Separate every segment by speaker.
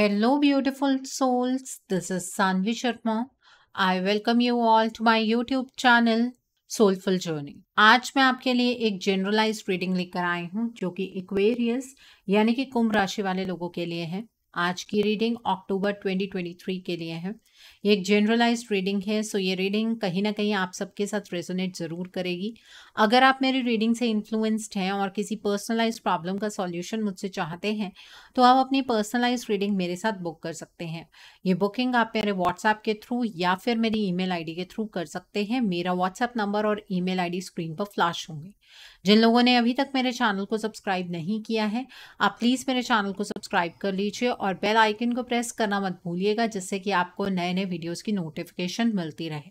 Speaker 1: hello beautiful souls this is Sanvi Sharma I welcome you all to my YouTube channel soulful journey आज मैं आपके लिए एक जनरलाइज रीडिंग लेकर आई हूँ जो कि इक्वेरियस यानी कि कुंभ राशि वाले लोगों के लिए है आज की रीडिंग अक्टूबर 2023 के लिए है ये एक जनरलाइज रीडिंग है सो ये रीडिंग कहीं ना कहीं आप सबके साथ रेजोनेट ज़रूर करेगी अगर आप मेरी रीडिंग से इन्फ्लुएंस्ड हैं और किसी पर्सनलाइज प्रॉब्लम का सॉल्यूशन मुझसे चाहते हैं तो आप अपनी पर्सनलाइज रीडिंग मेरे साथ बुक कर सकते हैं ये बुकिंग आप मेरे व्हाट्सएप के थ्रू या फिर मेरी ईमेल आईडी के थ्रू कर सकते हैं मेरा व्हाट्सएप नंबर और ईमेल आईडी स्क्रीन पर फ्लैश होंगे जिन लोगों ने अभी तक मेरे चैनल को सब्सक्राइब नहीं किया है आप प्लीज़ मेरे चैनल को सब्सक्राइब कर लीजिए और बेल आइकन को प्रेस करना मत भूलिएगा जिससे कि आपको नए नए वीडियोज़ की नोटिफिकेशन मिलती रहे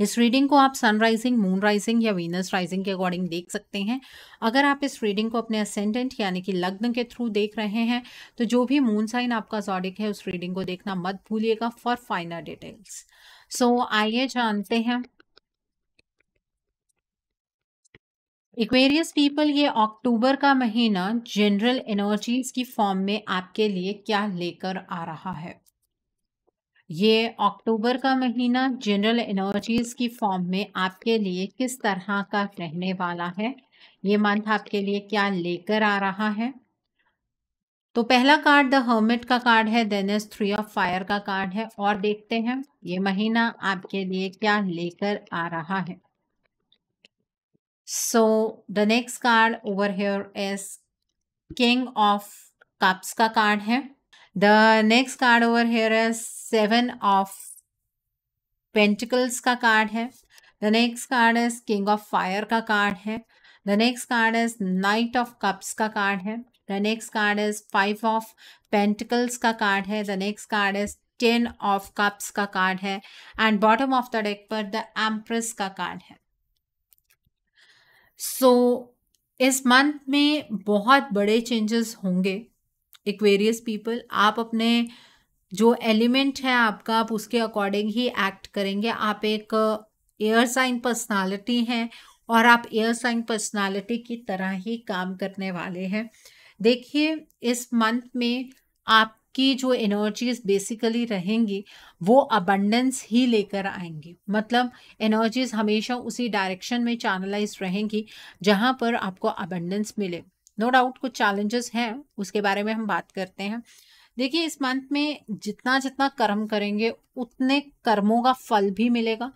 Speaker 1: इस रीडिंग को आप सन राइजिंग मून राइजिंग या वीनस राइजिंग के अकॉर्डिंग देख सकते हैं अगर आप इस रीडिंग को अपने असेंडेंट यानी कि लग्न के थ्रू देख रहे हैं तो जो भी मून साइन आपका जॉडिक है उस रीडिंग को देखना मत भूलिएगा फॉर फाइनर डिटेल्स सो आइए जानते हैं इक्वेरियस पीपल ये अक्टूबर का महीना जनरल एनर्जीज की फॉर्म में आपके लिए क्या लेकर आ रहा है ये अक्टूबर का महीना जनरल एनर्जीज की फॉर्म में आपके लिए किस तरह का रहने वाला है ये मंथ आपके लिए क्या लेकर आ रहा है तो पहला कार्ड द हर्मिट का कार्ड है then is three of fire का कार्ड है और देखते हैं ये महीना आपके लिए क्या लेकर आ रहा है so the next card over here is king of cups का कार्ड है the next card over here है सेवन ऑफ पेंटिकल्स का कार्ड है the next card is king of fire का कार्ड है the next card is knight of cups का card है the next card is five of pentacles का card है the next card is ten of cups का card है and bottom of the deck पर the empress का card है so so, इस मंथ में बहुत बड़े चेंजेस होंगे एक्वेरियस पीपल आप अपने जो एलिमेंट है आपका आप उसके अकॉर्डिंग ही एक्ट करेंगे आप एक एयर साइन पर्सनालिटी हैं और आप एयर साइन पर्सनालिटी की तरह ही काम करने वाले हैं देखिए इस मंथ में आपकी जो एनर्जीज बेसिकली रहेंगी वो अबंडेंस ही लेकर आएंगी मतलब एनर्जीज हमेशा उसी डायरेक्शन में चैनलाइज रहेंगी जहाँ पर आपको अबंडेंस मिले नो डाउट कुछ चैलेंजेस हैं उसके बारे में हम बात करते हैं देखिए इस मंथ में जितना जितना कर्म करेंगे उतने कर्मों का फल भी मिलेगा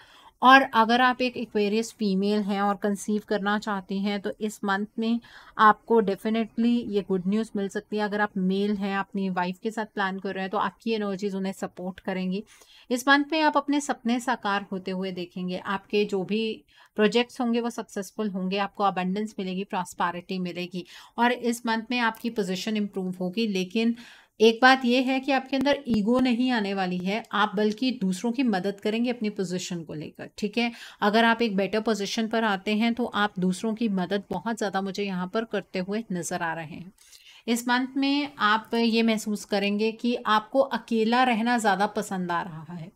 Speaker 1: और अगर आप एक एक्वेरियस फीमेल हैं और कंसीव करना चाहती हैं तो इस मंथ में आपको डेफिनेटली ये गुड न्यूज़ मिल सकती है अगर आप मेल हैं अपनी वाइफ के साथ प्लान कर रहे हैं तो आपकी एनर्जीज उन्हें सपोर्ट करेंगी इस मंथ में आप अपने सपने साकार होते हुए देखेंगे आपके जो भी प्रोजेक्ट्स होंगे वो सक्सेसफुल होंगे आपको अबंडेंस मिलेगी प्रॉस्पारिटी मिलेगी और इस मंथ में आपकी पोजिशन इम्प्रूव होगी लेकिन एक बात यह है कि आपके अंदर ईगो नहीं आने वाली है आप बल्कि दूसरों की मदद करेंगे अपनी पोजीशन को लेकर ठीक है अगर आप एक बेटर पोजीशन पर आते हैं तो आप दूसरों की मदद बहुत ज़्यादा मुझे यहाँ पर करते हुए नज़र आ रहे हैं इस मंथ में आप ये महसूस करेंगे कि आपको अकेला रहना ज़्यादा पसंद आ रहा है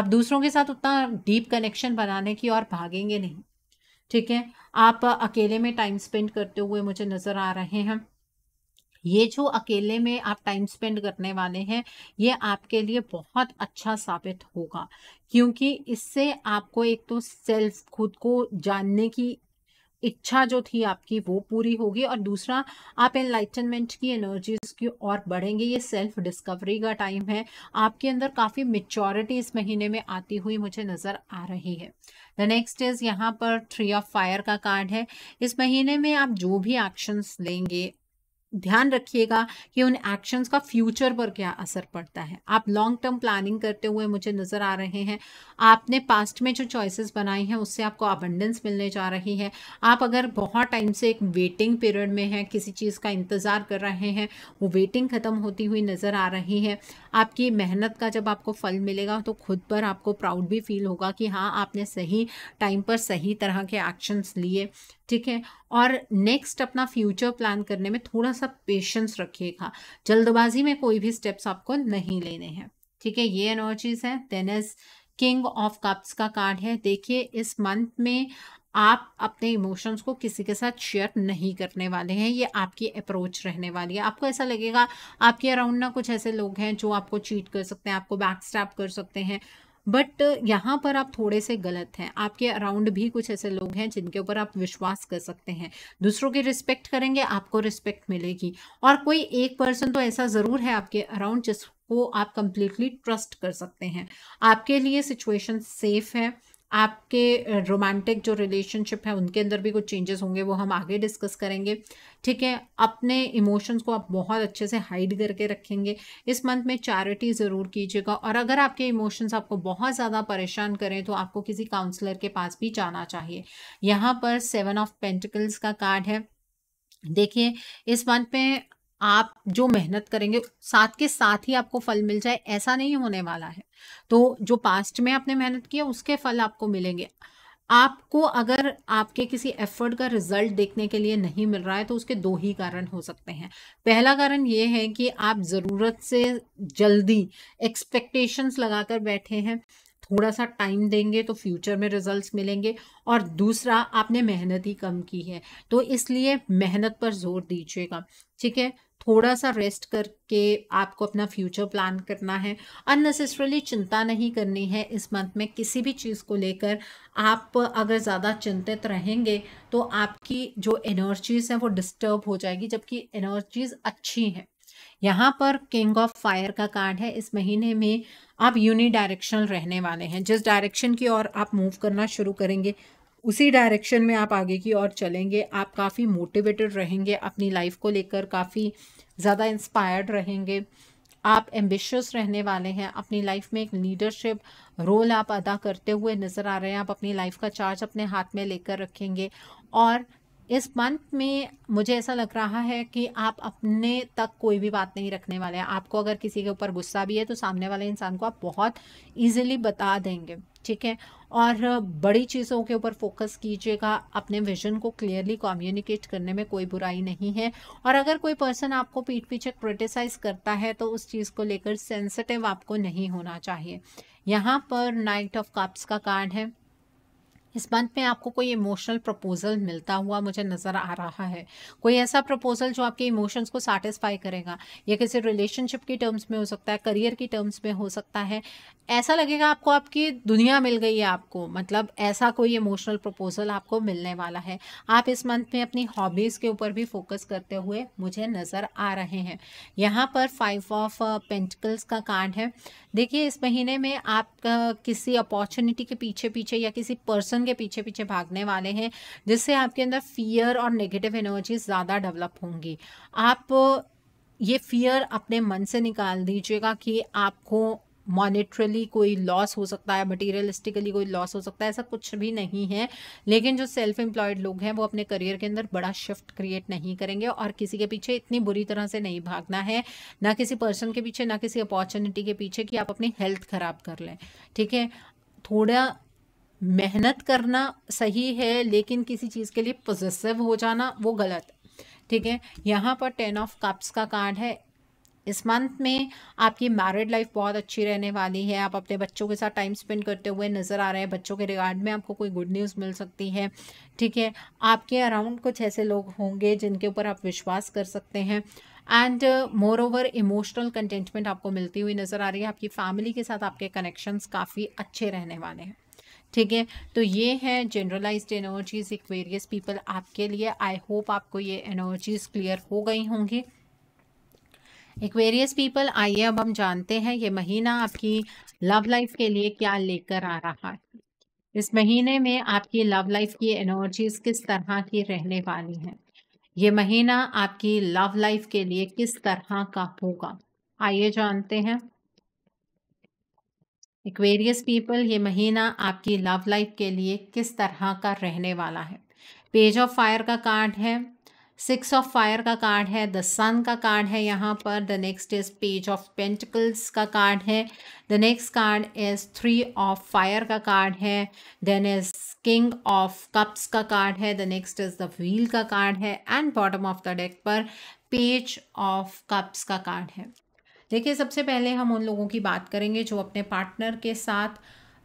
Speaker 1: आप दूसरों के साथ उतना डीप कनेक्शन बनाने की और भागेंगे नहीं ठीक है आप अकेले में टाइम स्पेंड करते हुए मुझे नज़र आ रहे हैं ये जो अकेले में आप टाइम स्पेंड करने वाले हैं ये आपके लिए बहुत अच्छा साबित होगा क्योंकि इससे आपको एक तो सेल्फ खुद को जानने की इच्छा जो थी आपकी वो पूरी होगी और दूसरा आप एनलाइटनमेंट की एनर्जीज की और बढ़ेंगे ये सेल्फ डिस्कवरी का टाइम है आपके अंदर काफ़ी मेच्योरिटी इस महीने में आती हुई मुझे नज़र आ रही है द नेक्स्ट इज़ यहाँ पर थ्री ऑफ फायर का कार्ड है इस महीने में आप जो भी एक्शंस लेंगे ध्यान रखिएगा कि उन एक्शंस का फ्यूचर पर क्या असर पड़ता है आप लॉन्ग टर्म प्लानिंग करते हुए मुझे नज़र आ रहे हैं आपने पास्ट में जो चॉइसेस बनाई हैं उससे आपको अबंडेंस मिलने जा रही है आप अगर बहुत टाइम से एक वेटिंग पीरियड में हैं किसी चीज़ का इंतज़ार कर रहे हैं वो वेटिंग ख़त्म होती हुई नज़र आ रही है आपकी मेहनत का जब आपको फल मिलेगा तो खुद पर आपको प्राउड भी फील होगा कि हाँ आपने सही टाइम पर सही तरह के एक्शंस लिए ठीक है और नेक्स्ट अपना फ्यूचर प्लान करने में थोड़ा सा पेशेंस रखिएगा जल्दबाजी में कोई भी स्टेप्स आपको नहीं लेने हैं ठीक है ये एनर्जीज है then is king of cups का कार्ड है देखिए इस मंथ में आप अपने इमोशंस को किसी के साथ शेयर नहीं करने वाले हैं ये आपकी अप्रोच रहने वाली है आपको ऐसा लगेगा आपके अराउंड ना कुछ ऐसे लोग हैं जो आपको चीट कर सकते हैं आपको बैक स्टैप कर सकते हैं बट यहाँ पर आप थोड़े से गलत हैं आपके अराउंड भी कुछ ऐसे लोग हैं जिनके ऊपर आप विश्वास कर सकते हैं दूसरों की रिस्पेक्ट करेंगे आपको रिस्पेक्ट मिलेगी और कोई एक पर्सन तो ऐसा ज़रूर है आपके अराउंड जिसको आप कंप्लीटली ट्रस्ट कर सकते हैं आपके लिए सिचुएशन सेफ है आपके रोमांटिक जो रिलेशनशिप है उनके अंदर भी कुछ चेंजेस होंगे वो हम आगे डिस्कस करेंगे ठीक है अपने इमोशंस को आप बहुत अच्छे से हाइड करके रखेंगे इस मंथ में चैरिटी ज़रूर कीजिएगा और अगर आपके इमोशंस आपको बहुत ज़्यादा परेशान करें तो आपको किसी काउंसलर के पास भी जाना चाहिए यहाँ पर सेवन ऑफ पेंटिकल्स का कार्ड है देखिए इस मंथ में आप जो मेहनत करेंगे साथ के साथ ही आपको फल मिल जाए ऐसा नहीं होने वाला है तो जो पास्ट में आपने मेहनत किया उसके फल आपको मिलेंगे आपको अगर आपके किसी एफर्ट का रिजल्ट देखने के लिए नहीं मिल रहा है तो उसके दो ही कारण हो सकते हैं पहला कारण ये है कि आप ज़रूरत से जल्दी एक्सपेक्टेशंस लगाकर बैठे हैं थोड़ा सा टाइम देंगे तो फ्यूचर में रिजल्ट्स मिलेंगे और दूसरा आपने मेहनत ही कम की है तो इसलिए मेहनत पर जोर दीजिएगा ठीक है थोड़ा सा रेस्ट करके आपको अपना फ्यूचर प्लान करना है अननेसेसरली चिंता नहीं करनी है इस मंथ में किसी भी चीज़ को लेकर आप अगर ज़्यादा चिंतित रहेंगे तो आपकी जो एनर्जीज़ हैं वो डिस्टर्ब हो जाएगी जबकि एनर्जीज़ अच्छी हैं यहाँ पर किंग ऑफ फायर का कार्ड है इस महीने में आप यूनिडायरेक्शनल रहने वाले हैं जिस डायरेक्शन की ओर आप मूव करना शुरू करेंगे उसी डायरेक्शन में आप आगे की ओर चलेंगे आप काफ़ी मोटिवेटेड रहेंगे अपनी लाइफ को लेकर काफ़ी ज़्यादा इंस्पायर्ड रहेंगे आप एम्बिशियस रहने वाले हैं अपनी लाइफ में एक लीडरशिप रोल आप अदा करते हुए नज़र आ रहे हैं आप अपनी लाइफ का चार्ज अपने हाथ में लेकर रखेंगे और इस मंथ में मुझे ऐसा लग रहा है कि आप अपने तक कोई भी बात नहीं रखने वाले हैं आपको अगर किसी के ऊपर गुस्सा भी है तो सामने वाले इंसान को आप बहुत ईजिली बता देंगे ठीक है और बड़ी चीज़ों के ऊपर फोकस कीजिएगा अपने विजन को क्लियरली कम्युनिकेट करने में कोई बुराई नहीं है और अगर कोई पर्सन आपको पीठ पीछे क्रिटिसाइज करता है तो उस चीज़ को लेकर सेंसिटिव आपको नहीं होना चाहिए यहाँ पर नाइट ऑफ कप्स का कार्ड है इस मंथ में आपको कोई इमोशनल प्रपोजल मिलता हुआ मुझे नज़र आ रहा है कोई ऐसा प्रपोजल जो आपके इमोशंस को सेटिस्फाई करेगा या किसी रिलेशनशिप की टर्म्स में हो सकता है करियर की टर्म्स में हो सकता है ऐसा लगेगा आपको आपकी दुनिया मिल गई है आपको मतलब ऐसा कोई इमोशनल प्रपोजल आपको मिलने वाला है आप इस मंथ में अपनी हॉबीज़ के ऊपर भी फोकस करते हुए मुझे नज़र आ रहे हैं यहाँ पर फाइव ऑफ पेंटिकल्स का कार्ड है देखिए इस महीने में आप uh, किसी अपॉर्चुनिटी के पीछे पीछे या किसी पर्सन पर्सन के पीछे पीछे भागने वाले हैं जिससे आपके अंदर फियर और नेगेटिव एनर्जी ज़्यादा डेवलप होंगी आप ये फियर अपने मन से निकाल दीजिएगा कि आपको मॉनिटरली कोई लॉस हो सकता है मटीरियलिस्टिकली कोई लॉस हो सकता है ऐसा कुछ भी नहीं है लेकिन जो सेल्फ एम्प्लॉयड लोग हैं वो अपने करियर के अंदर बड़ा शिफ्ट क्रिएट नहीं करेंगे और किसी के पीछे इतनी बुरी तरह से नहीं भागना है ना किसी पर्सन के पीछे ना किसी अपॉर्चुनिटी के पीछे कि आप अपनी हेल्थ खराब कर लें ठीक है थोड़ा मेहनत करना सही है लेकिन किसी चीज़ के लिए पोजेसिव हो जाना वो गलत है ठीक है यहाँ पर टेन ऑफ कप्स का कार्ड है इस मंथ में आपकी मैरिड लाइफ बहुत अच्छी रहने वाली है आप अपने बच्चों के साथ टाइम स्पेंड करते हुए नज़र आ रहे हैं बच्चों के रिगार्ड में आपको कोई गुड न्यूज़ मिल सकती है ठीक है आपके अराउंड कुछ ऐसे लोग होंगे जिनके ऊपर आप विश्वास कर सकते हैं and moreover emotional contentment आपको मिलती हुई नज़र आ रही है आपकी फैमिली के साथ आपके कनेक्शंस काफ़ी अच्छे रहने वाले हैं ठीक है तो ये है जनरलाइज्ड एनर्जीज इक्वेरियस पीपल आपके लिए आई होप आपको ये एनर्जीज क्लियर हो गई होंगी इक्वेरियस पीपल आइए अब हम जानते हैं ये महीना आपकी लव लाइफ के लिए क्या लेकर आ रहा है इस महीने में आपकी लव लाइफ की एनर्जीज किस तरह की रहने वाली हैं ये महीना आपकी लव लाइफ के लिए किस तरह का होगा आइए जानते हैं एक्वेरियस पीपल ये महीना आपकी लव लाइफ के लिए किस तरह का रहने वाला है पेज ऑफ फायर का कार्ड है सिक्स ऑफ फायर का कार्ड है द सन का कार्ड है यहाँ पर the next is page of pentacles का कार्ड है the next card is three of fire का कार्ड है then is king of cups का कार्ड है the next is the wheel का कार्ड है and bottom of the deck पर page of cups का कार्ड है देखिए सबसे पहले हम उन लोगों की बात करेंगे जो अपने पार्टनर के साथ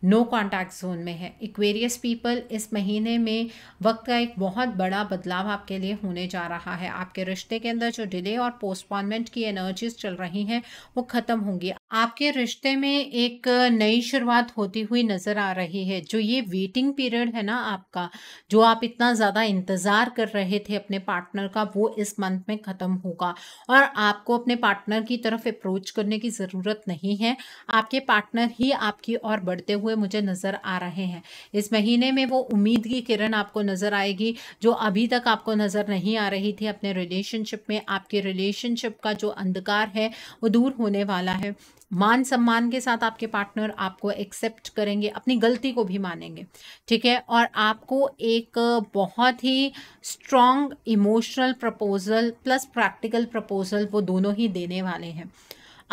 Speaker 1: नो कॉन्टैक्ट जोन में है इक्वेरियस पीपल इस महीने में वक्त का एक बहुत बड़ा बदलाव आपके लिए होने जा रहा है आपके रिश्ते के अंदर जो डिले और पोस्टपोनमेंट की एनर्जीज चल रही हैं वो ख़त्म होंगी आपके रिश्ते में एक नई शुरुआत होती हुई नज़र आ रही है जो ये वेटिंग पीरियड है ना आपका जो आप इतना ज़्यादा इंतज़ार कर रहे थे अपने पार्टनर का वो इस मंथ में ख़त्म होगा और आपको अपने पार्टनर की तरफ अप्रोच करने की ज़रूरत नहीं है आपके पार्टनर ही आपकी और बढ़ते हुए हुए मुझे नज़र आ रहे हैं इस महीने में वो उम्मीद की किरण आपको नज़र आएगी जो अभी तक आपको नज़र नहीं आ रही थी अपने रिलेशनशिप में आपके रिलेशनशिप का जो अंधकार है वो दूर होने वाला है मान सम्मान के साथ आपके पार्टनर आपको एक्सेप्ट करेंगे अपनी गलती को भी मानेंगे ठीक है और आपको एक बहुत ही strong emotional proposal plus practical proposal वो दोनों ही देने वाले हैं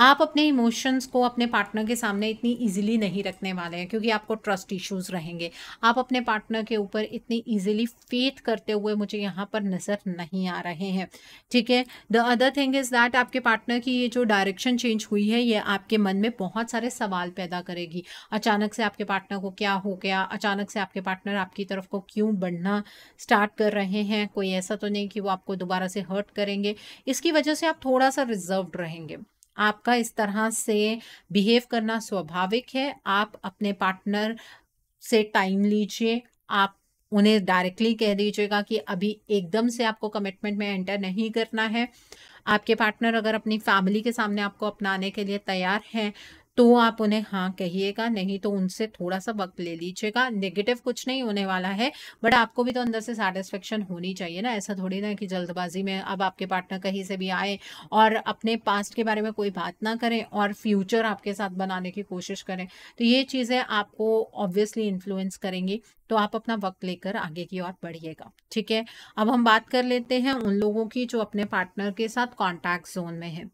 Speaker 1: आप अपने इमोशंस को अपने पार्टनर के सामने इतनी ईजिली नहीं रखने वाले हैं क्योंकि आपको ट्रस्ट इश्यूज रहेंगे आप अपने पार्टनर के ऊपर इतनी ईजिली फेथ करते हुए मुझे यहाँ पर नज़र नहीं आ रहे हैं ठीक है the other thing is that आपके पार्टनर की ये जो डायरेक्शन चेंज हुई है ये आपके मन में बहुत सारे सवाल पैदा करेगी अचानक से आपके पार्टनर को क्या हो गया अचानक से आपके पार्टनर आपकी तरफ को क्यों बढ़ना स्टार्ट कर रहे हैं कोई ऐसा तो नहीं कि वो आपको दोबारा से हर्ट करेंगे इसकी वजह से आप थोड़ा सा रिजर्व रहेंगे आपका इस तरह से बिहेव करना स्वाभाविक है आप अपने पार्टनर से टाइम लीजिए आप उन्हें डायरेक्टली कह दीजिएगा कि अभी एकदम से आपको कमिटमेंट में एंटर नहीं करना है आपके पार्टनर अगर अपनी फैमिली के सामने आपको अपनाने के लिए तैयार हैं तो आप उन्हें हाँ कहिएगा नहीं तो उनसे थोड़ा सा वक्त ले लीजिएगा नेगेटिव कुछ नहीं होने वाला है बट आपको भी तो अंदर से सेटिस्फेक्शन होनी चाहिए ना ऐसा थोड़ी ना कि जल्दबाजी में अब आपके पार्टनर कहीं से भी आए और अपने पास्ट के बारे में कोई बात ना करें और फ्यूचर आपके साथ बनाने की कोशिश करें तो ये चीज़ें आपको ऑब्वियसली इन्फ्लुएंस करेंगी तो आप अपना वक्त लेकर आगे की ओर बढ़िएगा ठीक है अब हम बात कर लेते हैं उन लोगों की जो अपने पार्टनर के साथ कॉन्टैक्ट जोन में है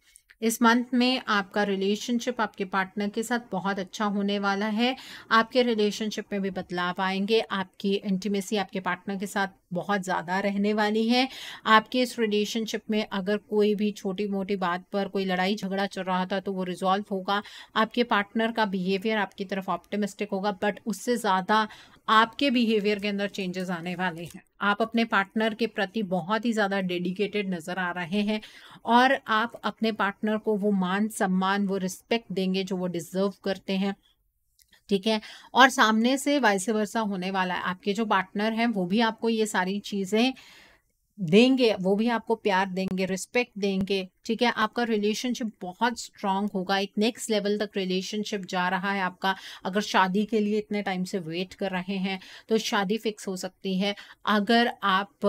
Speaker 1: इस मंथ में आपका रिलेशनशिप आपके पार्टनर के साथ बहुत अच्छा होने वाला है आपके रिलेशनशिप में भी बदलाव आएंगे आपकी इंटीमेसी आपके पार्टनर के साथ बहुत ज़्यादा रहने वाली है आपके इस रिलेशनशिप में अगर कोई भी छोटी मोटी बात पर कोई लड़ाई झगड़ा चल रहा था तो वो रिजॉल्व होगा आपके पार्टनर का बिहेवियर आपकी तरफ ऑप्टिमिस्टिक होगा बट उससे ज़्यादा आपके बिहेवियर के अंदर चेंजेस आने वाले हैं आप अपने पार्टनर के प्रति बहुत ही ज़्यादा डेडिकेटेड नज़र आ रहे हैं और आप अपने पार्टनर को वो मान सम्मान वो रिस्पेक्ट देंगे जो वो डिज़र्व करते हैं ठीक है और सामने से वायसे वर्षा होने वाला है आपके जो पार्टनर हैं वो भी आपको ये सारी चीज़ें देंगे वो भी आपको प्यार देंगे रिस्पेक्ट देंगे ठीक है आपका रिलेशनशिप बहुत स्ट्रांग होगा एक नेक्स्ट लेवल तक रिलेशनशिप जा रहा है आपका अगर शादी के लिए इतने टाइम से वेट कर रहे हैं तो शादी फिक्स हो सकती है अगर आप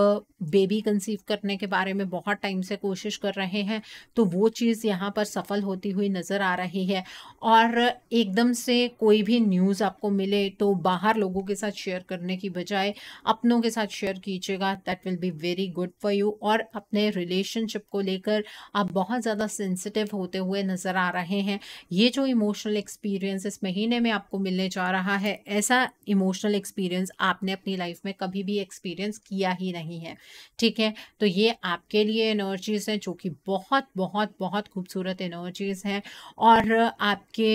Speaker 1: बेबी कंसीव करने के बारे में बहुत टाइम से कोशिश कर रहे हैं तो वो चीज़ यहाँ पर सफल होती हुई नज़र आ रही है और एकदम से कोई भी न्यूज़ आपको मिले तो बाहर लोगों के साथ शेयर करने की बजाय अपनों के साथ शेयर कीजिएगा that will be very good for you और अपने रिलेशनशिप को लेकर आप बहुत ज़्यादा सेंसिटिव होते हुए नज़र आ रहे हैं ये जो इमोशनल एक्सपीरियंस इस महीने में आपको मिलने जा रहा है ऐसा इमोशनल एक्सपीरियंस आपने अपनी लाइफ में कभी भी एक्सपीरियंस किया ही नहीं है ठीक है तो ये आपके लिए एनर्जीज़ हैं जो कि बहुत बहुत बहुत खूबसूरत एनर्जीज़ हैं और आपके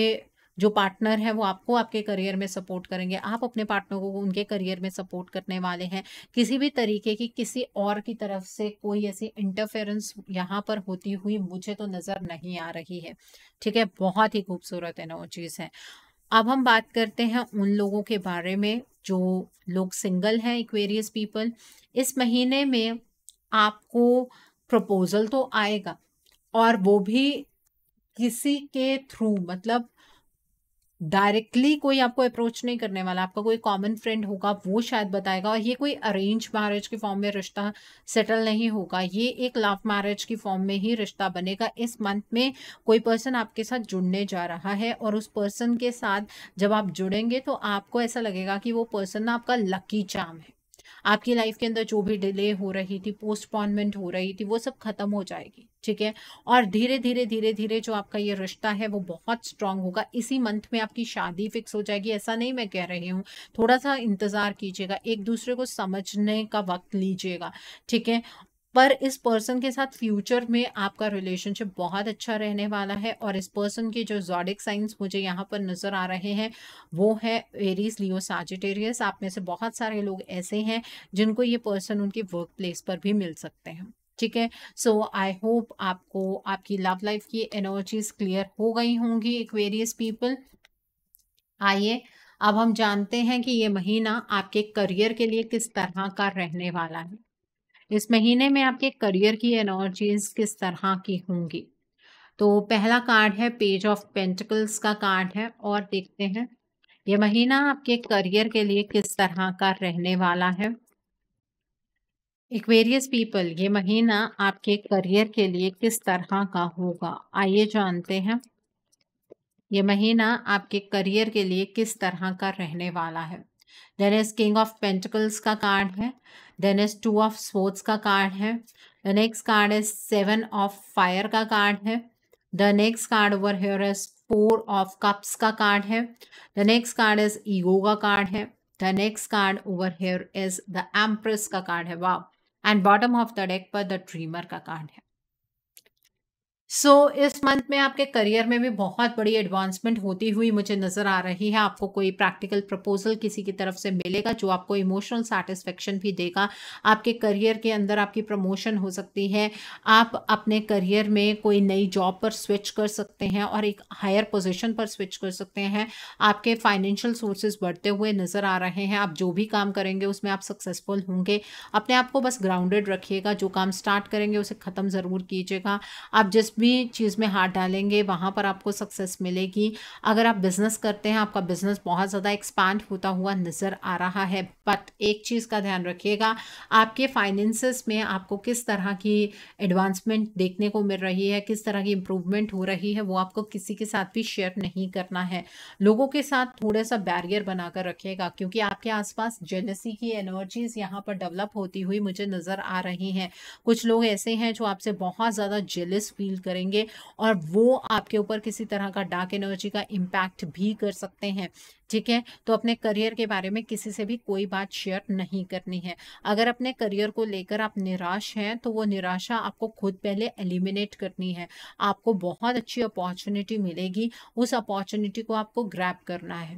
Speaker 1: जो पार्टनर है वो आपको आपके करियर में सपोर्ट करेंगे आप अपने पार्टनर को उनके करियर में सपोर्ट करने वाले हैं किसी भी तरीके की किसी और की तरफ से कोई ऐसी इंटरफेरेंस यहाँ पर होती हुई मुझे तो नज़र नहीं आ रही है ठीक है बहुत ही खूबसूरत है ना वो चीज़ है अब हम बात करते हैं उन लोगों के बारे में जो लोग सिंगल हैं इक्वेरियस पीपल इस महीने में आपको प्रपोजल तो आएगा और वो भी किसी के थ्रू मतलब डायरेक्टली कोई आपको अप्रोच नहीं करने वाला आपका कोई कॉमन फ्रेंड होगा वो शायद बताएगा और ये कोई अरेंज मैरिज के फॉर्म में रिश्ता सेटल नहीं होगा ये एक लव मैरिज की फॉर्म में ही रिश्ता बनेगा इस मंथ में कोई पर्सन आपके साथ जुड़ने जा रहा है और उस पर्सन के साथ जब आप जुड़ेंगे तो आपको ऐसा लगेगा कि वो पर्सन ना आपका लकी चाम है आपकी लाइफ के अंदर जो भी डिले हो रही थी पोस्टपोनमेंट हो रही थी वो सब खत्म हो जाएगी ठीक है और धीरे धीरे धीरे धीरे जो आपका ये रिश्ता है वो बहुत स्ट्रांग होगा इसी मंथ में आपकी शादी फिक्स हो जाएगी ऐसा नहीं मैं कह रही हूँ थोड़ा सा इंतज़ार कीजिएगा एक दूसरे को समझने का वक्त लीजिएगा ठीक है पर इस पर्सन के साथ फ्यूचर में आपका रिलेशनशिप बहुत अच्छा रहने वाला है और इस पर्सन के जो जॉडिक साइंस मुझे यहाँ पर नज़र आ रहे हैं वो है एरीज लियो साजिटेरियस आप में से बहुत सारे लोग ऐसे हैं जिनको ये पर्सन उनके वर्क प्लेस पर भी मिल सकते हैं ठीक है सो आई होप आपको आपकी लव लाइफ की एनर्जीज क्लियर हो गई होंगी इक्वेरियस पीपल आइए अब हम जानते हैं कि ये महीना आपके करियर के लिए किस तरह का रहने वाला है इस महीने में आपके करियर की एनर्जीज किस तरह की होंगी तो पहला कार्ड है पेज ऑफ पेंटिकल्स का कार्ड है और देखते हैं ये महीना आपके करियर के लिए किस तरह का रहने वाला है इक्वेरियस पीपल ये महीना आपके करियर के लिए किस तरह का होगा आइए जानते हैं ये महीना आपके करियर के लिए किस तरह का रहने वाला है then is king of pentacles का कार्ड है then is two of sports का कार्ड है the next card is seven of fire का कार्ड है the next card over here is four of cups का कार्ड है the next card is ego का card है the next card over here is the empress का card है wow and bottom of the deck पर the dreamer का card है so so, इस मंथ में आपके करियर में भी बहुत बड़ी एडवांसमेंट होती हुई मुझे नज़र आ रही है आपको कोई प्रैक्टिकल प्रपोजल किसी की तरफ से मिलेगा जो आपको इमोशनल सेटिस्फेक्शन भी देगा आपके करियर के अंदर आपकी प्रमोशन हो सकती है आप अपने करियर में कोई नई जॉब पर स्विच कर सकते हैं और एक हायर पोजिशन पर स्विच कर सकते हैं आपके फाइनेंशियल सोर्सेज बढ़ते हुए नज़र आ रहे हैं आप जो भी काम करेंगे उसमें आप सक्सेसफुल होंगे अपने आप को बस ग्राउंडेड रखिएगा जो काम स्टार्ट करेंगे उसे ख़त्म ज़रूर कीजिएगा आप जिस भी चीज़ में हाथ डालेंगे वहाँ पर आपको सक्सेस मिलेगी अगर आप बिज़नेस करते हैं आपका बिज़नेस बहुत ज़्यादा एक्सपांड होता हुआ नज़र आ रहा है बट एक चीज़ का ध्यान रखिएगा आपके फाइनेंसेस में आपको किस तरह की एडवांसमेंट देखने को मिल रही है किस तरह की इम्प्रूवमेंट हो रही है वो आपको किसी के साथ भी शेयर नहीं करना है लोगों के साथ थोड़ा सा बैरियर बनाकर रखिएगा क्योंकि आपके आसपास जेलसी की एनर्जीज यहाँ पर डेवलप होती हुई मुझे नज़र आ रही हैं कुछ लोग ऐसे हैं जो आपसे बहुत ज़्यादा जेलस फील करेंगे और वो आपके ऊपर किसी तरह का डार्क एनर्जी का इम्पैक्ट भी कर सकते हैं ठीक है तो अपने करियर के बारे में किसी से भी कोई बात शेयर नहीं करनी है अगर अपने करियर को लेकर आप निराश हैं तो वो निराशा आपको खुद पहले एलिमिनेट करनी है आपको बहुत अच्छी अपॉर्चुनिटी मिलेगी उस अपॉर्चुनिटी को आपको ग्रैप करना है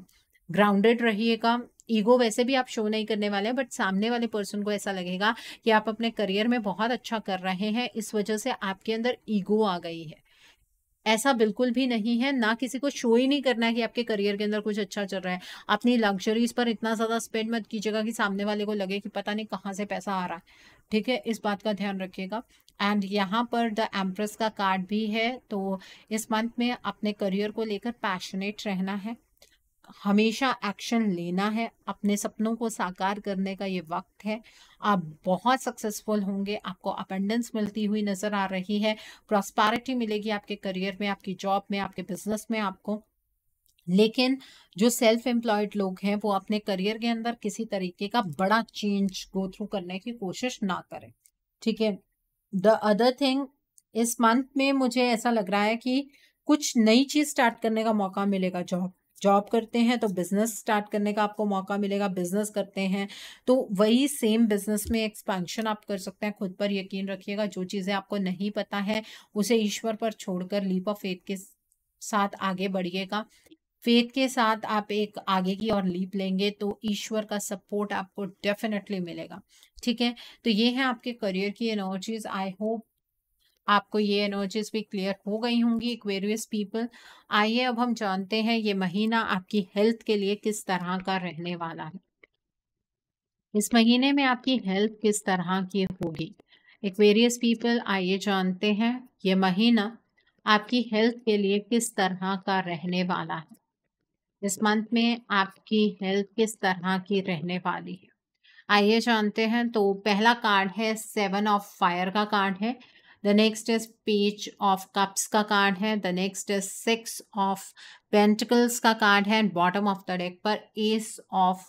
Speaker 1: ग्राउंडेड रहिएगा ईगो वैसे भी आप शो नहीं करने वाले हैं बट सामने वाले पर्सन को ऐसा लगेगा कि आप अपने करियर में बहुत अच्छा कर रहे हैं इस वजह से आपके अंदर ईगो आ गई है ऐसा बिल्कुल भी नहीं है ना किसी को शो ही नहीं करना है कि आपके करियर के अंदर कुछ अच्छा चल रहा है अपनी लग्जरीज पर इतना ज़्यादा स्पेंड मत कीजिएगा कि सामने वाले को लगे कि पता नहीं कहाँ से पैसा आ रहा है ठीक है इस बात का ध्यान रखिएगा एंड यहाँ पर द एम्प्रेस का कार्ड भी है तो इस मंथ में अपने करियर को लेकर पैशनेट रहना है हमेशा एक्शन लेना है अपने सपनों को साकार करने का ये वक्त है आप बहुत सक्सेसफुल होंगे आपको अपेंडेंस मिलती हुई नज़र आ रही है प्रॉस्पैरिटी मिलेगी आपके करियर में आपकी जॉब में आपके बिजनेस में आपको लेकिन जो सेल्फ एम्प्लॉयड लोग हैं वो अपने करियर के अंदर किसी तरीके का बड़ा चेंज गो थ्रू करने की कोशिश ना करें ठीक है द अदर थिंग इस मंथ में मुझे ऐसा लग रहा है कि कुछ नई चीज़ स्टार्ट करने का मौका मिलेगा जॉब जॉब करते हैं तो बिज़नेस स्टार्ट करने का आपको मौका मिलेगा बिज़नेस करते हैं तो वही सेम बिज़नेस में एक्सपेंशन आप कर सकते हैं खुद पर यकीन रखिएगा जो चीज़ें आपको नहीं पता है उसे ईश्वर पर छोड़कर लीप ऑफ फेथ के साथ आगे बढ़िएगा फेथ के साथ आप एक आगे की ओर लीप लेंगे तो ईश्वर का सपोर्ट आपको डेफिनेटली मिलेगा ठीक है तो ये है आपके करियर की एनर्जीज आई होप आपको ये एनर्जीज भी क्लियर हो गई होंगी इक्वेरियस पीपल आइए अब हम जानते हैं ये महीना आपकी हेल्थ के लिए किस तरह का रहने वाला है इस महीने में आपकी हेल्थ किस तरह की होगी इक्वेरियस पीपल आइए जानते हैं ये महीना आपकी हेल्थ के लिए किस तरह का रहने वाला है इस मंथ में आपकी हेल्थ किस तरह की रहने वाली है आइए जानते हैं तो पहला कार्ड है सेवन ऑफ फायर का कार्ड है the next is page of cups का कार्ड है the next is six of pentacles का कार्ड है and bottom of the deck पर एस ऑफ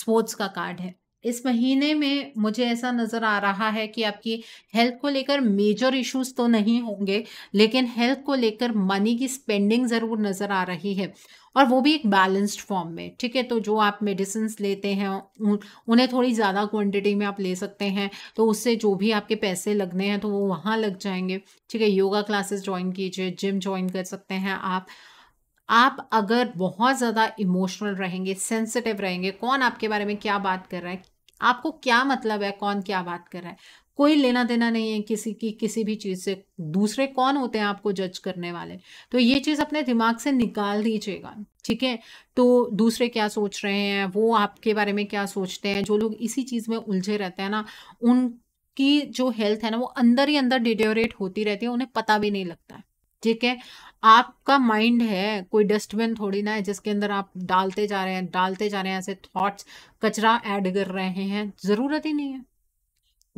Speaker 1: स्पोर्ट्स का कार्ड है इस महीने में मुझे ऐसा नज़र आ रहा है कि आपकी हेल्थ को लेकर मेजर इश्यूज तो नहीं होंगे लेकिन हेल्थ को लेकर मनी की स्पेंडिंग ज़रूर नज़र आ रही है और वो भी एक बैलेंस्ड फॉर्म में ठीक है तो जो आप मेडिसिन लेते हैं उन्हें थोड़ी ज़्यादा क्वांटिटी में आप ले सकते हैं तो उससे जो भी आपके पैसे लगने हैं तो वो वहाँ लग जाएंगे ठीक है योगा क्लासेस ज्वाइन कीजिए जिम ज्वाइन कर सकते हैं आप आप अगर बहुत ज़्यादा इमोशनल रहेंगे सेंसिटिव रहेंगे कौन आपके बारे में क्या बात कर रहा है आपको क्या मतलब है कौन क्या बात कर रहा है कोई लेना देना नहीं है किसी की किसी भी चीज़ से दूसरे कौन होते हैं आपको जज करने वाले तो ये चीज़ अपने दिमाग से निकाल दीजिएगा ठीक है तो दूसरे क्या सोच रहे हैं वो आपके बारे में क्या सोचते हैं जो लोग इसी चीज़ में उलझे रहते हैं ना उनकी जो हेल्थ है ना वो अंदर ही अंदर डिटोरेट होती रहती है उन्हें पता भी नहीं लगता है ठीक है आपका माइंड है कोई डस्टबिन थोड़ी ना है जिसके अंदर आप डालते जा रहे हैं डालते जा रहे हैं ऐसे थॉट्स कचरा ऐड कर रहे हैं ज़रूरत ही नहीं है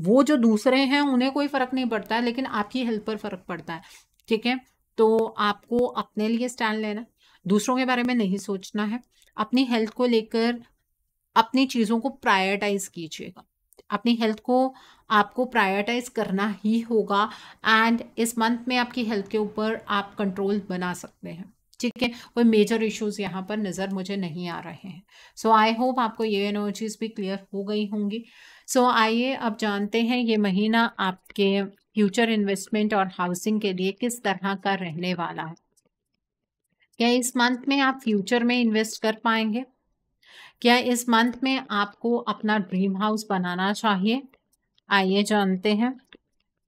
Speaker 1: वो जो दूसरे हैं उन्हें कोई फ़र्क नहीं पड़ता है लेकिन आपकी हेल्थ पर फ़र्क पड़ता है ठीक है तो आपको अपने लिए स्टैंड लेना दूसरों के बारे में नहीं सोचना है अपनी हेल्थ को लेकर अपनी चीज़ों को प्रायोरिटाइज कीजिएगा अपनी हेल्थ को आपको प्रायोरिटाइज करना ही होगा एंड इस मंथ में आपकी हेल्थ के ऊपर आप कंट्रोल बना सकते हैं ठीक है कोई मेजर इश्यूज यहाँ पर नज़र मुझे नहीं आ रहे हैं सो आई होप आपको ये एनर्जीज भी क्लियर हो गई होंगी सो so, आइए अब जानते हैं ये महीना आपके फ्यूचर इन्वेस्टमेंट और हाउसिंग के लिए किस तरह का रहने वाला है क्या इस मंथ में आप फ्यूचर में इन्वेस्ट कर पाएंगे क्या इस मंथ में आपको अपना ड्रीम हाउस बनाना चाहिए आइए जानते हैं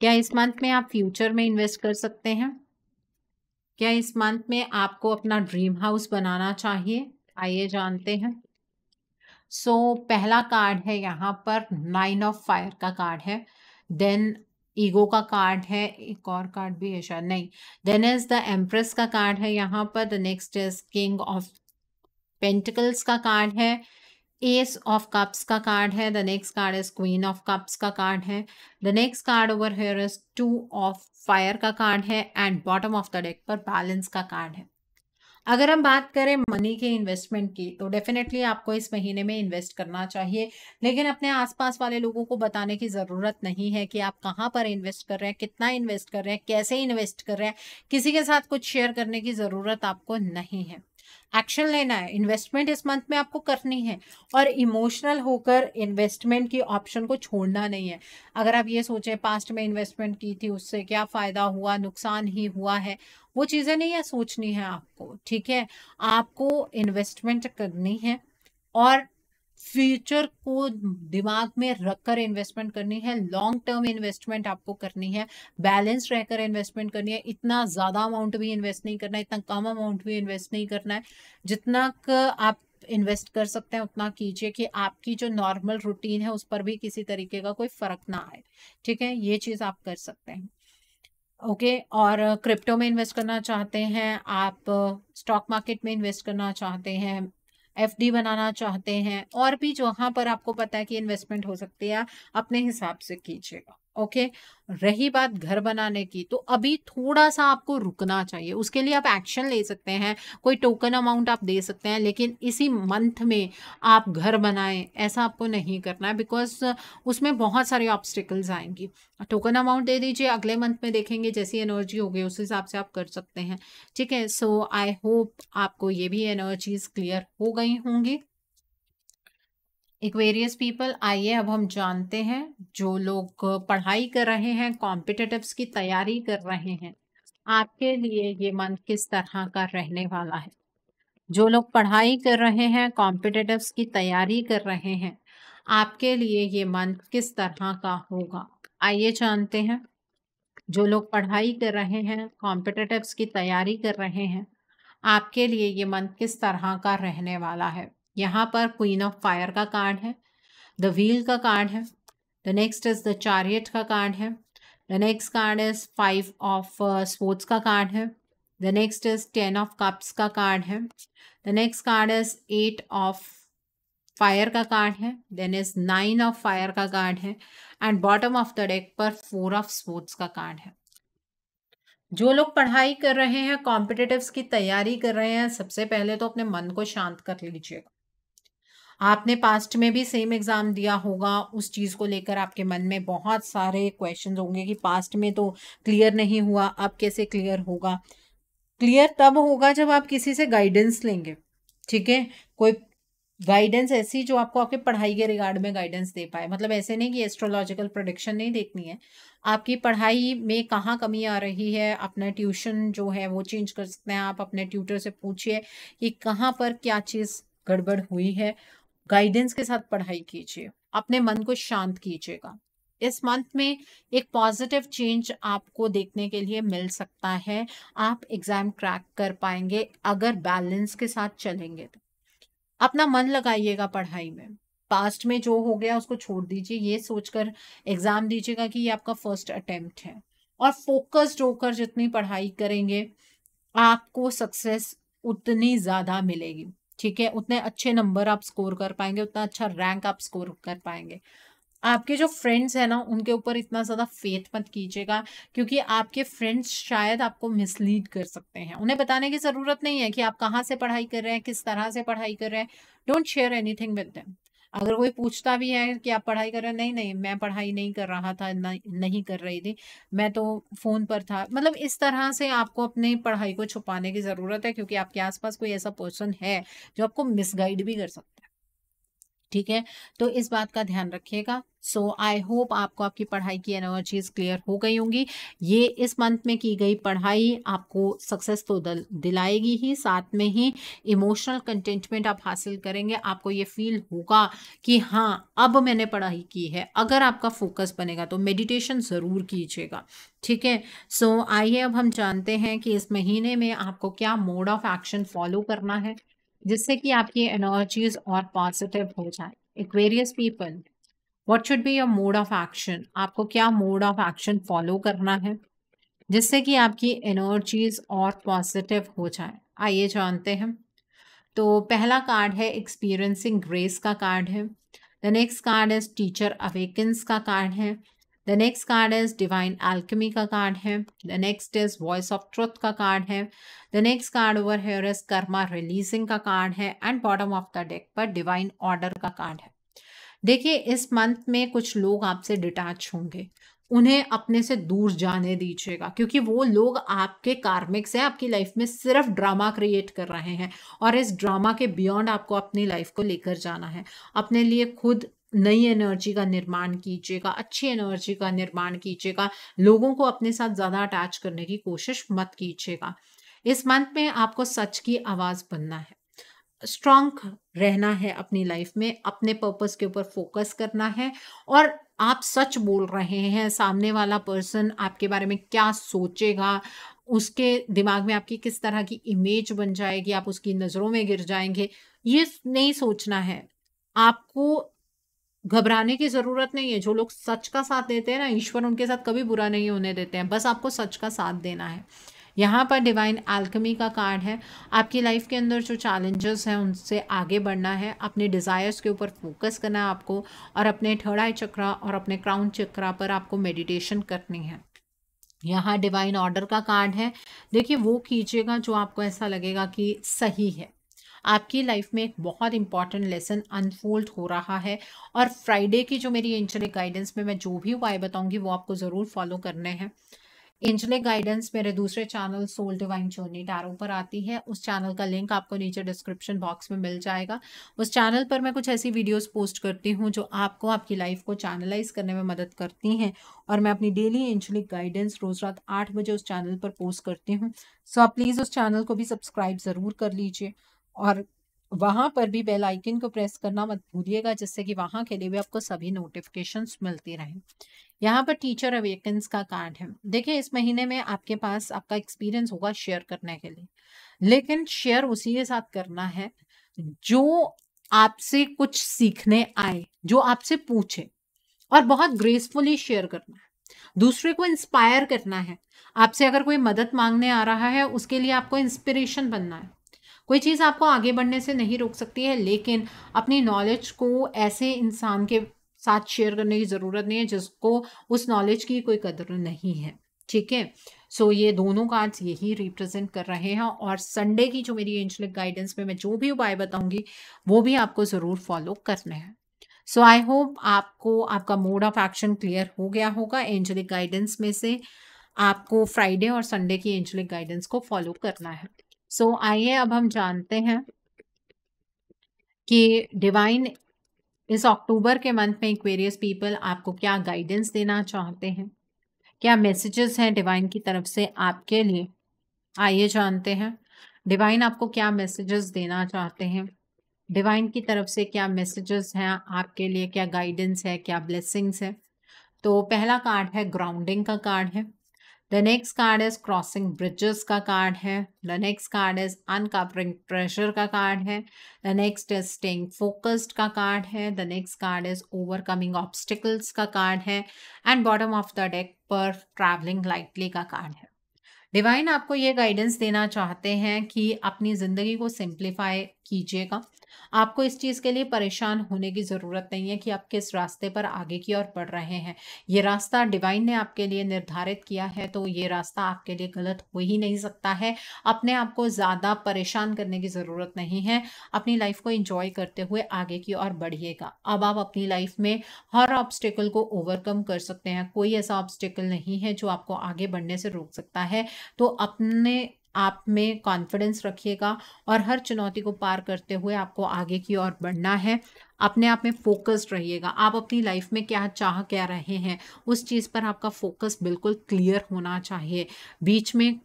Speaker 1: क्या इस मंथ में आप फ्यूचर में इन्वेस्ट कर सकते हैं क्या इस मंथ में आपको अपना ड्रीम हाउस बनाना चाहिए आइए जानते हैं सो so, पहला कार्ड है यहाँ पर नाइन ऑफ फायर का कार्ड है देन ईगो का कार्ड है एक और कार्ड भी है शायद नहीं देन इज द एम्प्रेस का कार्ड है यहाँ पर the next is king of pentacles का कार्ड है एस ऑफ कप्स का कार्ड है the next card is queen of cups का कार्ड है the next card over here is two of fire का कार्ड है and bottom of the deck पर balance का कार्ड है अगर हम बात करें मनी के इन्वेस्टमेंट की तो डेफिनेटली आपको इस महीने में इन्वेस्ट करना चाहिए लेकिन अपने आसपास वाले लोगों को बताने की ज़रूरत नहीं है कि आप कहाँ पर इन्वेस्ट कर रहे हैं कितना इन्वेस्ट कर रहे हैं कैसे इन्वेस्ट कर रहे हैं किसी के साथ कुछ शेयर करने की ज़रूरत आपको नहीं है एक्शन लेना है इन्वेस्टमेंट इस मंथ में आपको करनी है और इमोशनल होकर इन्वेस्टमेंट की ऑप्शन को छोड़ना नहीं है अगर आप ये सोचें पास्ट में इन्वेस्टमेंट की थी उससे क्या फ़ायदा हुआ नुकसान ही हुआ है वो चीज़ें नहीं है सोचनी है आपको ठीक है आपको इन्वेस्टमेंट करनी है और फ्यूचर को दिमाग में रखकर इन्वेस्टमेंट करनी है लॉन्ग टर्म इन्वेस्टमेंट आपको करनी है बैलेंस रहकर इन्वेस्टमेंट करनी है इतना ज़्यादा अमाउंट भी इन्वेस्ट नहीं करना है इतना कम अमाउंट भी इन्वेस्ट नहीं करना है जितना आप इन्वेस्ट कर सकते हैं उतना कीजिए कि आपकी जो नॉर्मल रूटीन है उस पर भी किसी तरीके का कोई फर्क ना आए ठीक है ये चीज़ आप कर सकते हैं ओके okay, और क्रिप्टो में इन्वेस्ट करना चाहते हैं आप स्टॉक मार्केट में इन्वेस्ट करना चाहते हैं एफडी बनाना चाहते हैं और भी जहाँ पर आपको पता है कि इन्वेस्टमेंट हो सकती है अपने हिसाब से कीजिएगा ओके रही बात घर बनाने की तो अभी थोड़ा सा आपको रुकना चाहिए उसके लिए आप एक्शन ले सकते हैं कोई टोकन अमाउंट आप दे सकते हैं लेकिन इसी मंथ में आप घर बनाएं ऐसा आपको नहीं करना है बिकॉज उसमें बहुत सारे ऑब्स्टिकल्स आएंगी टोकन अमाउंट दे दीजिए अगले मंथ में देखेंगे जैसी एनर्जी होगी उस हिसाब से आप कर सकते हैं ठीक है सो आई होप आपको ये भी एनर्जीज क्लियर हो गई होंगी इक्वेरियस पीपल आइए अब हम जानते हैं जो लोग पढ़ाई कर रहे हैं कॉम्पिटेटिव्स की तैयारी कर रहे हैं आपके लिए ये मंथ किस तरह का रहने वाला है जो लोग पढ़ाई कर रहे हैं कॉम्पिटेटिव्स की तैयारी कर रहे हैं आपके लिए ये मंथ किस तरह का होगा आइए जानते हैं जो लोग पढ़ाई कर रहे हैं कॉम्पिटेटिव्स की तैयारी कर रहे हैं आपके लिए ये मंथ किस तरह का रहने वाला है यहाँ पर क्वीन ऑफ फायर का कार्ड है द व्हील का कार्ड है the next is the chariot का कार्ड है the next card is five of sports का कार्ड है the next is ten of cups का कार्ड है the next card is eight of fire का card है then is nine of fire का card है and bottom of the deck पर four of sports का कार्ड है जो लोग पढ़ाई कर रहे हैं कॉम्पिटेटिव की तैयारी कर रहे हैं सबसे पहले तो अपने मन को शांत कर लीजिएगा आपने पास्ट में भी सेम एग्ज़ाम दिया होगा उस चीज़ को लेकर आपके मन में बहुत सारे क्वेश्चन होंगे कि पास्ट में तो क्लियर नहीं हुआ अब कैसे क्लियर होगा क्लियर तब होगा जब आप किसी से गाइडेंस लेंगे ठीक है कोई गाइडेंस ऐसी जो आपको आपके पढ़ाई के रिगार्ड में गाइडेंस दे पाए मतलब ऐसे नहीं कि एस्ट्रोलॉजिकल प्रोडिक्शन नहीं देखनी है आपकी पढ़ाई में कहाँ कमी आ रही है अपना ट्यूशन जो है वो चेंज कर सकते हैं आप अपने ट्यूटर से पूछिए कि कहाँ पर क्या चीज़ गड़बड़ हुई है गाइडेंस के साथ पढ़ाई कीजिए अपने मन को शांत कीजिएगा इस मंथ में एक पॉजिटिव चेंज आपको देखने के लिए मिल सकता है आप एग्जाम क्रैक कर पाएंगे अगर बैलेंस के साथ चलेंगे तो अपना मन लगाइएगा पढ़ाई में पास्ट में जो हो गया उसको छोड़ दीजिए ये सोचकर एग्जाम दीजिएगा कि ये आपका फर्स्ट अटेम्प्ट है और फोकस्ड होकर जितनी पढ़ाई करेंगे आपको सक्सेस उतनी ज़्यादा मिलेगी ठीक है उतने अच्छे नंबर आप स्कोर कर पाएंगे उतना अच्छा रैंक आप स्कोर कर पाएंगे आपके जो फ्रेंड्स हैं ना उनके ऊपर इतना ज़्यादा फेथ मत कीजिएगा क्योंकि आपके फ्रेंड्स शायद आपको मिसलीड कर सकते हैं उन्हें बताने की ज़रूरत नहीं है कि आप कहाँ से पढ़ाई कर रहे हैं किस तरह से पढ़ाई कर रहे हैं डोंट शेयर एनीथिंग विद अगर कोई पूछता भी है कि आप पढ़ाई कर रहे नहीं नहीं मैं पढ़ाई नहीं कर रहा था नहीं कर रही थी मैं तो फोन पर था मतलब इस तरह से आपको अपनी पढ़ाई को छुपाने की जरूरत है क्योंकि आपके आसपास कोई ऐसा पर्सन है जो आपको मिसगाइड भी कर सकता है ठीक है तो इस बात का ध्यान रखिएगा सो आई होप आपको आपकी पढ़ाई की एनर्जीज क्लियर हो गई होंगी ये इस मंथ में की गई पढ़ाई आपको सक्सेस तो दिलाएगी ही साथ में ही इमोशनल कंटेंटमेंट आप हासिल करेंगे आपको ये फील होगा कि हाँ अब मैंने पढ़ाई की है अगर आपका फोकस बनेगा तो मेडिटेशन ज़रूर कीजिएगा ठीक है सो आइए अब हम जानते हैं कि इस महीने में आपको क्या मोड ऑफ एक्शन फॉलो करना है जिससे कि आपकी एनर्जीज और पॉजिटिव हो जाए Aquarius people what should be your mode of action आपको क्या मोड ऑफ एक्शन फॉलो करना है जिससे कि आपकी एनर्जीज और पॉजिटिव हो जाए आइए जानते हैं तो पहला कार्ड है एक्सपीरियंसिंग ग्रेस का कार्ड है the next card is teacher awakens का कार्ड है the next card is divine alchemy का कार्ड है the next is voice of truth का कार्ड है the next card over here is karma releasing का card है and bottom of the deck पर divine order का card है देखिए इस मंथ में कुछ लोग आपसे डिटैच होंगे उन्हें अपने से दूर जाने दीजिएगा क्योंकि वो लोग आपके कार्मिक्स हैं आपकी लाइफ में सिर्फ ड्रामा क्रिएट कर रहे हैं और इस ड्रामा के बियॉन्ड आपको अपनी लाइफ को लेकर जाना है अपने लिए खुद नई एनर्जी का निर्माण कीजिएगा अच्छी एनर्जी का निर्माण कीजिएगा लोगों को अपने साथ ज़्यादा अटैच करने की कोशिश मत कीजिएगा इस मंथ में आपको सच की आवाज़ बनना है स्ट्रांग रहना है अपनी लाइफ में अपने पर्पस के ऊपर फोकस करना है और आप सच बोल रहे हैं सामने वाला पर्सन आपके बारे में क्या सोचेगा उसके दिमाग में आपकी किस तरह की इमेज बन जाएगी आप उसकी नज़रों में गिर जाएंगे ये नहीं सोचना है आपको घबराने की ज़रूरत नहीं है जो लोग सच का साथ देते हैं ना ईश्वर उनके साथ कभी बुरा नहीं होने देते हैं बस आपको सच का साथ देना है यहाँ पर डिवाइन एल्कमी का कार्ड है आपकी लाइफ के अंदर जो चैलेंजेस हैं उनसे आगे बढ़ना है अपने डिज़ायर्स के ऊपर फोकस करना है आपको और अपने ठड़ाई चक्रा और अपने क्राउन चक्रा पर आपको मेडिटेशन करनी है यहाँ डिवाइन ऑर्डर का कार्ड है देखिए वो कीजिएगा जो आपको ऐसा लगेगा कि सही है आपकी लाइफ में एक बहुत इंपॉर्टेंट लेसन अनफोल्ड हो रहा है और फ्राइडे की जो मेरी एंजलिक गाइडेंस में मैं जो भी उपाय बताऊंगी वो आपको ज़रूर फॉलो करने हैं एंजलिक गाइडेंस मेरे दूसरे channel soul divine journey tarot पर आती है उस चैनल का लिंक आपको नीचे डिस्क्रिप्शन बॉक्स में मिल जाएगा उस चैनल पर मैं कुछ ऐसी वीडियोस पोस्ट करती हूँ जो आपको आपकी लाइफ को चैनलाइज करने में मदद करती हैं और मैं अपनी डेली एंजलिक गाइडेंस रोज़ रात आठ बजे उस चैनल पर पोस्ट करती हूँ सो आप प्लीज़ उस चैनल को भी सब्सक्राइब ज़रूर कर लीजिए और वहाँ पर भी बेल आइकन को प्रेस करना मत भूलिएगा जिससे कि वहाँ के लिए भी आपको सभी नोटिफिकेशंस मिलती रहें यहाँ पर टीचर अवेकन्स का कार्ड है देखिए इस महीने में आपके पास आपका एक्सपीरियंस होगा शेयर करने के लिए लेकिन शेयर उसी के साथ करना है जो आपसे कुछ सीखने आए जो आपसे पूछे और बहुत ग्रेसफुली शेयर करना है दूसरे को इंस्पायर करना है आपसे अगर कोई मदद मांगने आ रहा है उसके लिए आपको इंस्पिरेशन बनना है कोई चीज़ आपको आगे बढ़ने से नहीं रोक सकती है लेकिन अपनी नॉलेज को ऐसे इंसान के साथ शेयर करने की ज़रूरत नहीं है जिसको उस नॉलेज की कोई कदर नहीं है ठीक है सो ये दोनों कार्ड्स यही रिप्रेजेंट कर रहे हैं और संडे की जो मेरी एंजलिक गाइडेंस में मैं जो भी उपाय बताऊंगी वो भी आपको ज़रूर फॉलो करने हैं सो आई होप आपको आपका मोड ऑफ एक्शन क्लियर हो गया होगा एंजलिक गाइडेंस में से आपको फ्राइडे और संडे की एंजलिक गाइडेंस को फॉलो करना है सो so, आइए अब हम जानते हैं कि डिवाइन इस अक्टूबर के मंथ में इक्वेरियस पीपल आपको क्या गाइडेंस देना चाहते हैं क्या मैसेजेस हैं डिवाइन की तरफ से आपके लिए आइए जानते हैं डिवाइन आपको क्या मैसेजेस देना चाहते हैं डिवाइन की तरफ से क्या मैसेजेस हैं आपके लिए क्या गाइडेंस है क्या ब्लेसिंग्स है तो पहला कार्ड है ग्राउंडिंग का कार्ड है the next card is crossing bridges का कार्ड है the next card is uncovering pressure का कार्ड है the next is staying focused का कार्ड है the next card is overcoming obstacles का कार्ड है and bottom of the deck पर travelling lightly का कार्ड है डिवाइन आपको ये गाइडेंस देना चाहते हैं कि अपनी ज़िंदगी को सिंप्लीफाई कीजिएगा आपको इस चीज़ के लिए परेशान होने की ज़रूरत नहीं है कि आप किस रास्ते पर आगे की ओर बढ़ रहे हैं ये रास्ता डिवाइन ने आपके लिए निर्धारित किया है तो ये रास्ता आपके लिए गलत हो ही नहीं सकता है अपने आप को ज़्यादा परेशान करने की ज़रूरत नहीं है अपनी लाइफ को इंजॉय करते हुए आगे की ओर बढ़िएगा अब आप अपनी लाइफ में हर ऑब्स्टिकल को ओवरकम कर सकते हैं कोई ऐसा ऑब्स्टिकल नहीं है जो आपको आगे बढ़ने से रोक सकता है तो अपने आप में कॉन्फिडेंस रखिएगा और हर चुनौती को पार करते हुए आपको आगे की ओर बढ़ना है अपने आप में फोकस्ड रहिएगा आप अपनी लाइफ में क्या चाह क्या रहे हैं उस चीज़ पर आपका फोकस बिल्कुल क्लियर होना चाहिए बीच में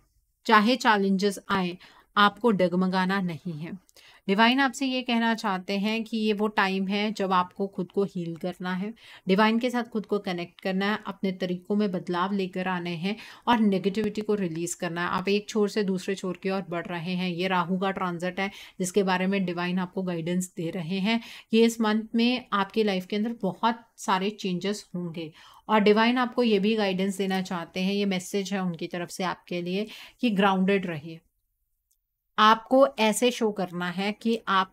Speaker 1: चाहे चैलेंजेस आए आपको डगमगाना नहीं है डिवाइन आपसे ये कहना चाहते हैं कि ये वो टाइम है जब आपको खुद को हील करना है डिवाइन के साथ खुद को कनेक्ट करना है अपने तरीकों में बदलाव लेकर आने हैं और नेगेटिविटी को रिलीज़ करना है आप एक छोर से दूसरे छोर की ओर बढ़ रहे हैं ये राहू का ट्रांजट है जिसके बारे में डिवाइन आपको गाइडेंस दे रहे हैं कि इस मंथ में आपकी लाइफ के अंदर बहुत सारे चेंजेस होंगे और डिवाइन आपको ये भी गाइडेंस देना चाहते हैं ये मैसेज है उनकी तरफ से आपके लिए कि ग्राउंडेड रहिए आपको ऐसे शो करना है कि आप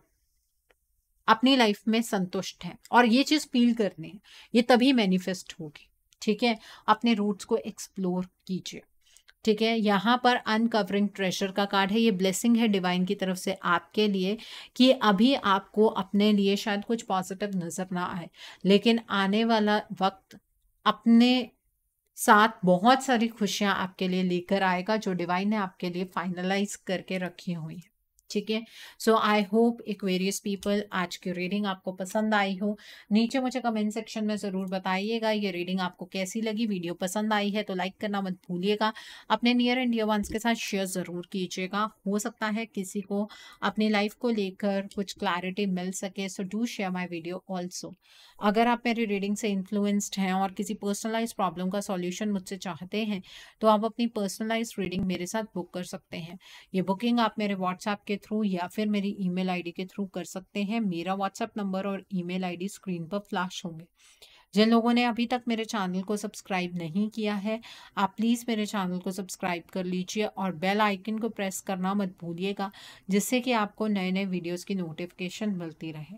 Speaker 1: अपनी लाइफ में संतुष्ट हैं और ये चीज़ फील करनी है ये तभी मैनिफेस्ट होगी ठीक है अपने रूट्स को एक्सप्लोर कीजिए ठीक है यहाँ पर अनकवरिंग ट्रेशर का कार्ड है ये ब्लेसिंग है डिवाइन की तरफ से आपके लिए कि अभी आपको अपने लिए शायद कुछ पॉजिटिव नज़र ना आए लेकिन आने वाला वक्त अपने साथ बहुत सारी खुशियाँ आपके लिए लेकर आएगा जो डिवाइन ने आपके लिए फाइनलाइज करके रखी हुई है ठीक है so I hope Aquarius people आज की रीडिंग आपको पसंद आई हो नीचे मुझे कमेंट सेक्शन में ज़रूर बताइएगा ये रीडिंग आपको कैसी लगी वीडियो पसंद आई है तो लाइक करना मत भूलिएगा अपने नियर एंड डियर वंस के साथ शेयर ज़रूर कीजिएगा हो सकता है किसी को अपनी लाइफ को लेकर कुछ क्लैरिटी मिल सके so do share my video also अगर आप मेरी रीडिंग से इन्फ्लुएंस्ड हैं और किसी पर्सनलाइज प्रॉब्लम का सॉल्यूशन मुझसे चाहते हैं तो आप अपनी पर्सनलाइज रीडिंग मेरे साथ बुक कर सकते हैं ये बुकिंग आप मेरे व्हाट्सएप के थ्रू या फिर मेरी ईमेल आईडी के थ्रू कर सकते हैं मेरा व्हाट्सएप नंबर और ईमेल आईडी स्क्रीन पर फ्लैश होंगे जिन लोगों ने अभी तक मेरे चैनल को सब्सक्राइब नहीं किया है आप प्लीज़ मेरे चैनल को सब्सक्राइब कर लीजिए और बेल आइकन को प्रेस करना मत भूलिएगा जिससे कि आपको नए नए वीडियोस की नोटिफिकेशन मिलती रहे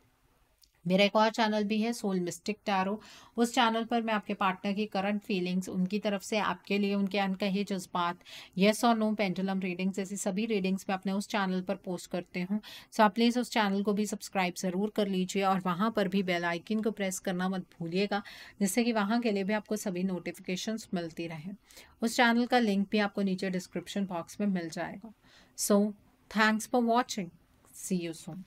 Speaker 1: मेरा एक और चैनल भी है सोल मिस्टिक टैरो उस चैनल पर मैं आपके पार्टनर की करंट फीलिंग्स उनकी तरफ से आपके लिए उनके अनकहे जज्बात येस और नो पेंडुलम रीडिंग्स ऐसी सभी रीडिंग्स मैं अपने उस चैनल पर पोस्ट करते हूँ सो आप प्लीज़ उस चैनल को भी सब्सक्राइब ज़रूर कर लीजिए और वहाँ पर भी बेल आइकिन को प्रेस करना मत भूलिएगा जिससे कि वहाँ के लिए भी आपको सभी नोटिफिकेशन मिलती रहे उस चैनल का लिंक भी आपको नीचे डिस्क्रिप्शन बॉक्स में मिल जाएगा so thanks for watching see you Son